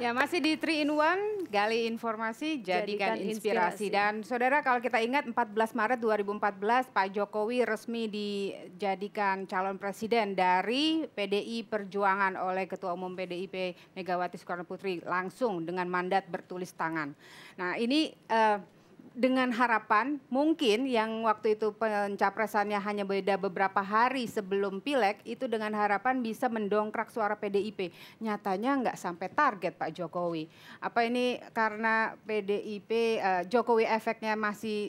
Ya masih di 3 in 1, gali informasi, jadikan, jadikan inspirasi. Dan saudara kalau kita ingat 14 Maret 2014 Pak Jokowi resmi dijadikan calon presiden dari PDI Perjuangan oleh Ketua Umum PDIP Megawati Soekarno Putri langsung dengan mandat bertulis tangan. Nah ini... Uh, dengan harapan mungkin yang waktu itu pencapresannya hanya beda beberapa hari sebelum pileg itu dengan harapan bisa mendongkrak suara PDIP. Nyatanya nggak sampai target Pak Jokowi. Apa ini karena PDIP uh, eh, Jokowi efeknya masih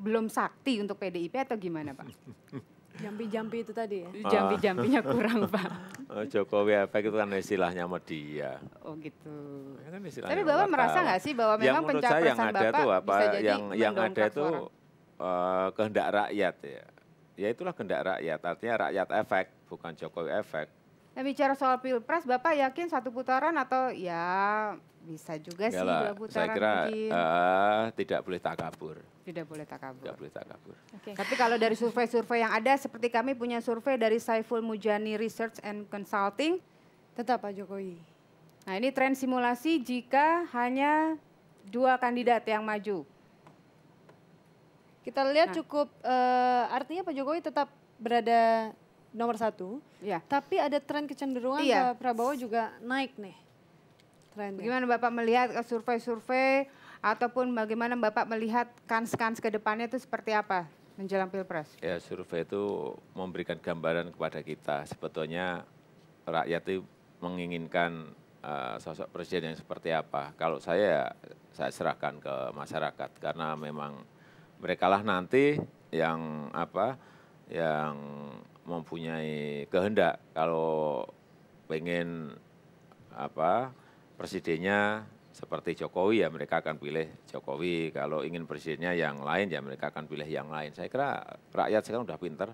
belum sakti untuk PDIP atau gimana Pak? Jampi-jampi itu tadi ya? Ah. Jampi-jampinya kurang Pak. Oh, Jokowi efek itu kan istilahnya media. Oh gitu. Ya kan Tapi Bapak merasa nggak sih bahwa memang yang pencapresan yang ada Bapak tuh apa, bisa jadi yang, yang ada itu uh, eh, kehendak rakyat ya. Ya itulah kehendak rakyat, artinya rakyat efek bukan Jokowi efek. Nah, bicara soal pilpres, Bapak yakin satu putaran atau ya bisa juga Yalah, sih dua putaran? Saya kira uh, tidak boleh takabur. Tidak boleh takabur. Tidak boleh takabur. Okay. Tapi kalau dari survei-survei yang ada, seperti kami punya survei dari Saiful Mujani Research and Consulting, tetap Pak Jokowi. Nah ini tren simulasi jika hanya dua kandidat yang maju. Kita lihat nah. cukup, uh, artinya Pak Jokowi tetap berada nomor satu, ya. tapi ada tren kecenderungan iya. Pak Prabowo juga naik nih. Trennya. Gimana Bapak melihat survei-survei? ataupun bagaimana Bapak melihat kans-kans ke depannya itu seperti apa menjelang Pilpres? Ya, survei itu memberikan gambaran kepada kita. Sebetulnya rakyat itu menginginkan uh, sosok presiden yang seperti apa. Kalau saya, saya serahkan ke masyarakat karena memang merekalah nanti yang apa yang mempunyai kehendak kalau pengen apa presidennya seperti Jokowi ya mereka akan pilih Jokowi, kalau ingin presidennya yang lain ya mereka akan pilih yang lain. Saya kira rakyat sekarang sudah pinter.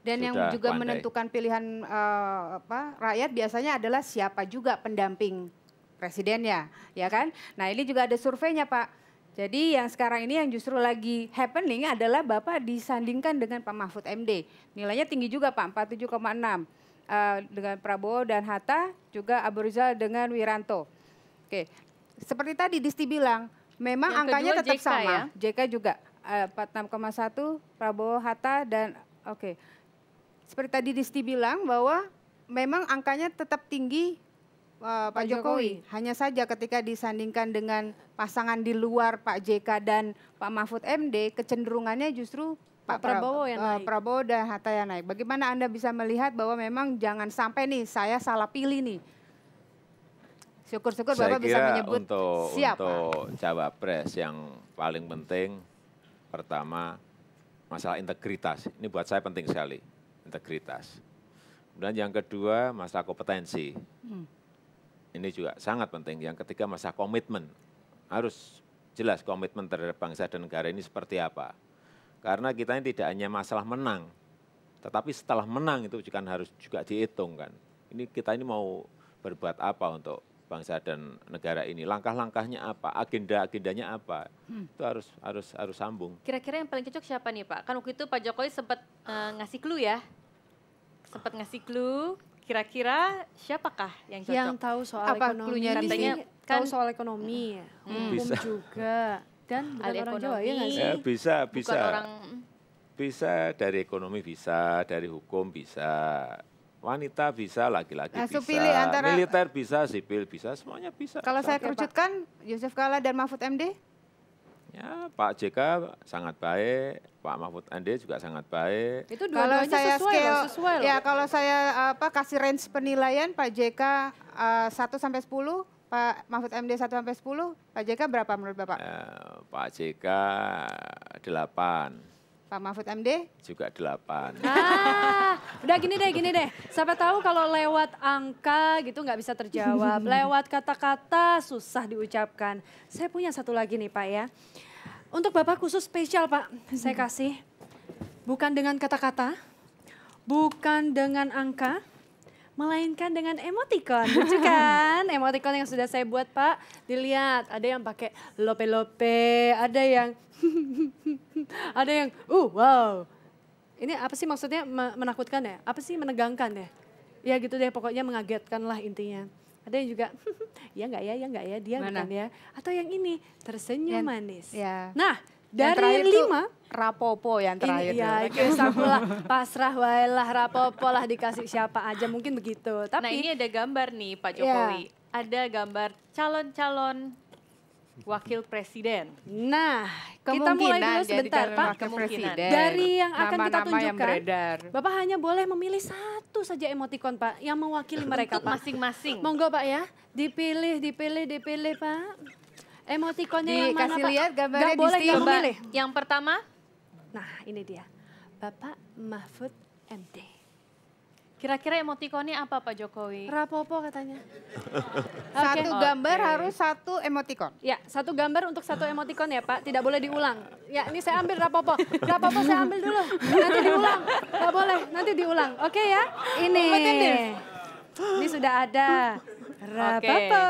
Dan sudah yang juga pandai. menentukan pilihan uh, apa rakyat biasanya adalah siapa juga pendamping presidennya, ya kan? Nah ini juga ada surveinya Pak. Jadi yang sekarang ini yang justru lagi happening adalah Bapak disandingkan dengan Pak Mahfud MD. Nilainya tinggi juga Pak, 47,6. Uh, eh, dengan Prabowo dan Hatta, juga Abu Rizal dengan Wiranto. Oke, seperti tadi Disti bilang, memang yang angkanya tetap JK sama. Ya? JK juga uh, eh, 46,1 Prabowo Hatta dan oke. Okay. Seperti tadi Disti bilang bahwa memang angkanya tetap tinggi uh, Pak, Pak Jokowi. Jokowi. Hanya saja ketika disandingkan dengan pasangan di luar Pak JK dan Pak Mahfud MD, kecenderungannya justru Pak, Prabowo yang eh, naik. Prabowo dan Hatta yang naik. Bagaimana Anda bisa melihat bahwa memang jangan sampai nih saya salah pilih nih Syukur-syukur Bapak bisa menyebut untuk, siapa. Untuk cawapres yang paling penting pertama masalah integritas. Ini buat saya penting sekali, integritas. Kemudian yang kedua masalah kompetensi. Hmm. Ini juga sangat penting. Yang ketiga masalah komitmen. Harus jelas komitmen terhadap bangsa dan negara ini seperti apa. Karena kita ini tidak hanya masalah menang, tetapi setelah menang itu juga harus juga dihitung kan. Ini kita ini mau berbuat apa untuk bangsa dan negara ini. Langkah-langkahnya apa? Agenda-agendanya apa? Hmm. Itu harus harus harus sambung. Kira-kira yang paling cocok siapa nih, Pak? Kan waktu itu Pak Jokowi sempat uh, eh, ngasih clue ya. Sempat ngasih clue kira-kira siapakah yang cocok? Yang tahu soal apa ekonomi. kan tahu soal ekonomi Hmm. Bisa juga. Dan bukan orang Jawa ya sih? Ya, bisa, bisa. Bukan orang bisa dari ekonomi bisa, dari hukum bisa, wanita bisa, laki-laki nah, bisa, antara, militer bisa, sipil bisa, semuanya bisa. Kalau saya kerucutkan, Yusuf Kala dan Mahfud MD? Ya, Pak JK sangat baik, Pak Mahfud MD juga sangat baik. Itu dua kalau saya sesuai, scale, sesuai loh. Ya, kalau saya apa kasih range penilaian Pak JK uh, 1 sampai 10, Pak Mahfud MD 1 sampai 10, Pak JK berapa menurut Bapak? Ya, Pak JK 8. Pak Mahfud MD? Juga delapan. Ah, udah gini deh, gini deh. Siapa tahu kalau lewat angka gitu nggak bisa terjawab. Lewat kata-kata susah diucapkan. Saya punya satu lagi nih Pak ya. Untuk Bapak khusus spesial Pak, saya kasih. Bukan dengan kata-kata, bukan dengan angka, melainkan dengan emoticon. Lucu kan? emoticon yang sudah saya buat, Pak. Dilihat, ada yang pakai lope-lope, ada yang ada yang uh wow. Ini apa sih maksudnya menakutkan ya? Apa sih menegangkan ya? Ya gitu deh, pokoknya mengagetkan lah intinya. Ada yang juga ya enggak ya, ya enggak ya, dia Mana? bukan ya. Atau yang ini tersenyum manis. Ya. Nah, dari yang lima tuh, Rapopo yang terakhir. Iya, lah pasrah wailah Rapopo lah dikasih siapa aja mungkin begitu. Nah, Tapi Nah, ini ada gambar nih Pak iya. Jokowi. ya. Ada gambar calon-calon wakil presiden. Nah, kita mulai dulu sebentar Pak. Kemungkinan. Dari yang akan Nama -nama kita tunjukkan, yang Bapak hanya boleh memilih satu saja emotikon Pak yang mewakili mereka Pak. masing-masing. Monggo Pak ya, dipilih, dipilih, dipilih Pak. Emotikonnya yang mana Pak? lihat gambarnya Gak di boleh, Steam. Boleh, Yang pertama? Nah ini dia. Bapak Mahfud MD. Kira-kira emotikonnya apa Pak Jokowi? Rapopo katanya. okay. Satu gambar okay. harus satu emotikon. Ya, satu gambar untuk satu emotikon ya Pak, tidak boleh diulang. Ya, ini saya ambil Rapopo. Rapopo saya ambil dulu, nanti diulang. Gak boleh, nanti diulang. Oke okay, ya, ini. Ini sudah ada. Rapopo.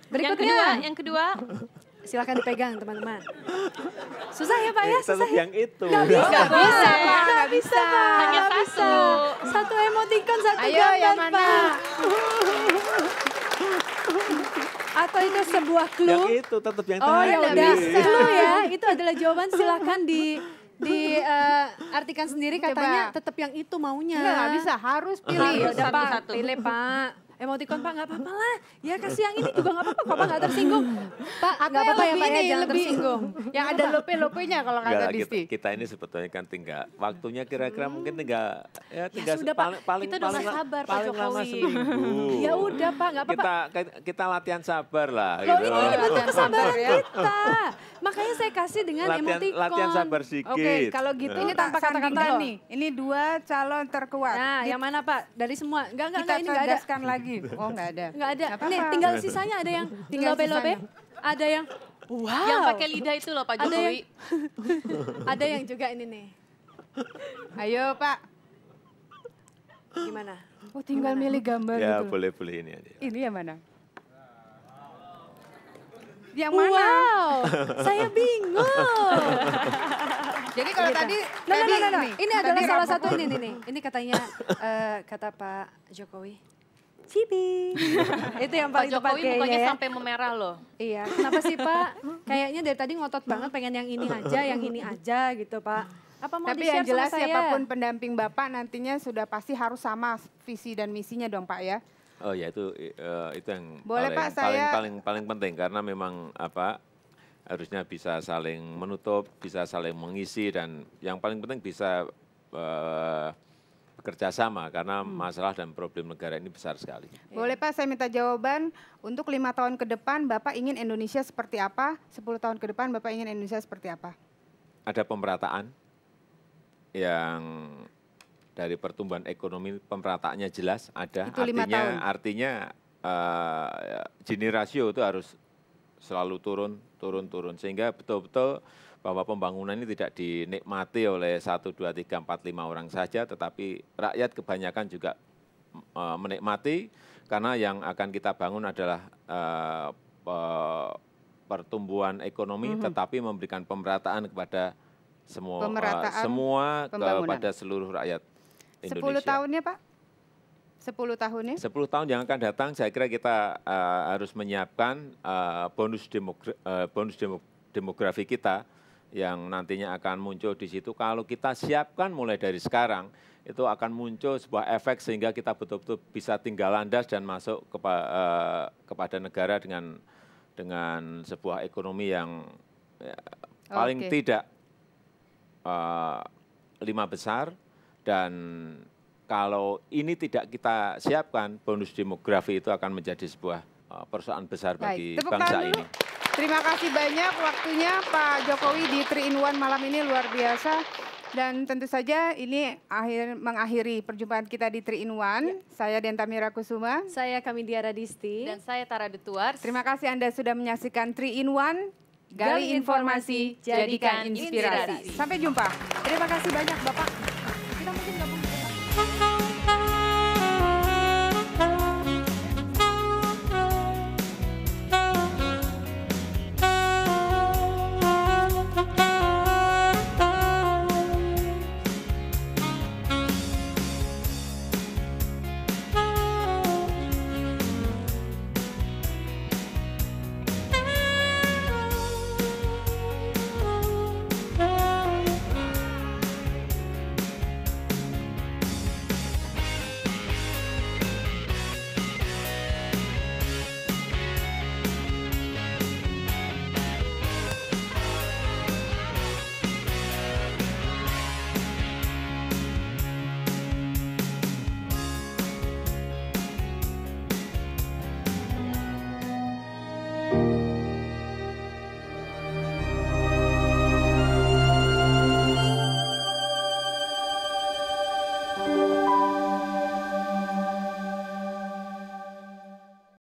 Okay. Berikutnya. Yang kedua, yang kedua silahkan dipegang teman-teman. Susah ya Pak ya? Susah ya? yang itu. Gak bisa, gak bisa, Pak. Gak bisa, Pak. Hanya satu. Bisa. Satu emotikon, satu Ayo, gambar, yang mana? Pak. Atau itu sebuah clue? Yang itu, tetap yang tadi. Oh ya udah, clue ya. Itu adalah jawaban silahkan di di uh, artikan sendiri katanya tetap yang itu maunya. Enggak, bisa, harus pilih. Harus, ya, satu, Pak. Satu. Pilih, Pak emoticon pak nggak apa-apa lah. Ya kasih yang ini juga nggak apa-apa papa nggak tersinggung. Pak nggak apa-apa ya pak ya jangan lebih, tersinggung. Yang ada lope-lopenya kalau kata Disti. Kita, kita ini sebetulnya kan tinggal waktunya kira-kira hmm. mungkin tinggal ya, ya tinggal ya sudah, paling, pak. paling kita paling, sabar paling, pak lama seminggu. ya udah pak nggak apa-apa. Kita kita latihan sabar lah. Loh gitu. ini, ini bentuk kesabaran ya. kita. Makanya saya kasih dengan latihan, emoticon. Latihan sabar sedikit. Oke kalau gitu ini tanpa kata-kata nih. Ini dua calon terkuat. Nah yang mana pak dari semua? Enggak enggak enggak ini enggak ada. lagi lagi? Oh nggak ada. Nggak ada. apa -apa. Nih tinggal sisanya ada yang lobe-lobe, ya? ada yang wow. yang pakai lidah itu loh Pak Jokowi. Ada yang, ada yang juga ini nih. Ayo Pak. Gimana? Oh tinggal Gimana? milih gambar ya, gitu. Ya boleh boleh ini aja. Ini yang mana? Yang mana? Wow, saya bingung. Jadi kalau iya, tadi, nah, tadi nah, nah, nah. ini, ini adalah salah satu ini nih, ini katanya uh, kata Pak Jokowi. Cibi. itu yang paling Pak Jokowi mukanya ya. sampai memerah loh. Iya, kenapa sih Pak? Kayaknya dari tadi ngotot banget pengen yang ini aja, yang ini aja gitu Pak. Apa mau Tapi yang jelas siapapun pendamping Bapak nantinya sudah pasti harus sama visi dan misinya dong Pak ya. Oh ya itu uh, itu yang Boleh, paling, Pak, paling, paling paling penting karena memang apa harusnya bisa saling menutup, bisa saling mengisi dan yang paling penting bisa uh, bekerja sama karena hmm. masalah dan problem negara ini besar sekali. Boleh Pak, saya minta jawaban untuk lima tahun ke depan Bapak ingin Indonesia seperti apa? Sepuluh tahun ke depan Bapak ingin Indonesia seperti apa? Ada pemerataan yang dari pertumbuhan ekonomi pemerataannya jelas ada. Itu artinya tahun. artinya uh, Gini rasio itu harus selalu turun, turun, turun. Sehingga betul-betul bahwa pembangunan ini tidak dinikmati oleh satu, dua, tiga, empat, lima orang saja, tetapi rakyat kebanyakan juga e, menikmati karena yang akan kita bangun adalah e, pertumbuhan ekonomi, mm -hmm. tetapi memberikan pemerataan kepada semua, e, pemerataan uh, semua kepada seluruh rakyat Indonesia. 10 tahunnya Pak? 10 tahun ya? 10 tahun yang akan datang saya kira kita uh, harus menyiapkan uh, bonus demogra uh, bonus demografi kita yang nantinya akan muncul di situ. Kalau kita siapkan mulai dari sekarang, itu akan muncul sebuah efek sehingga kita betul-betul bisa tinggal landas dan masuk kepa, uh, kepada negara dengan dengan sebuah ekonomi yang ya, paling okay. tidak uh, lima besar dan kalau ini tidak kita siapkan, bonus demografi itu akan menjadi sebuah eh, persoalan besar bagi Baik, bangsa dulu. ini. Terima kasih banyak waktunya Pak Jokowi di 3 in 1 malam ini luar biasa. Dan tentu saja ini akhir mengakhiri perjumpaan kita di 3 in 1. Ya. Saya Denta Mira Kusuma. Saya Kamidia Radisti. Dan saya Tara Detuar. Terima kasih Anda sudah menyaksikan 3 in 1. Gali, Gali informasi, jadikan inspirasi. inspirasi. Sampai jumpa. Terima kasih banyak Bapak. Kita mungkin gabung.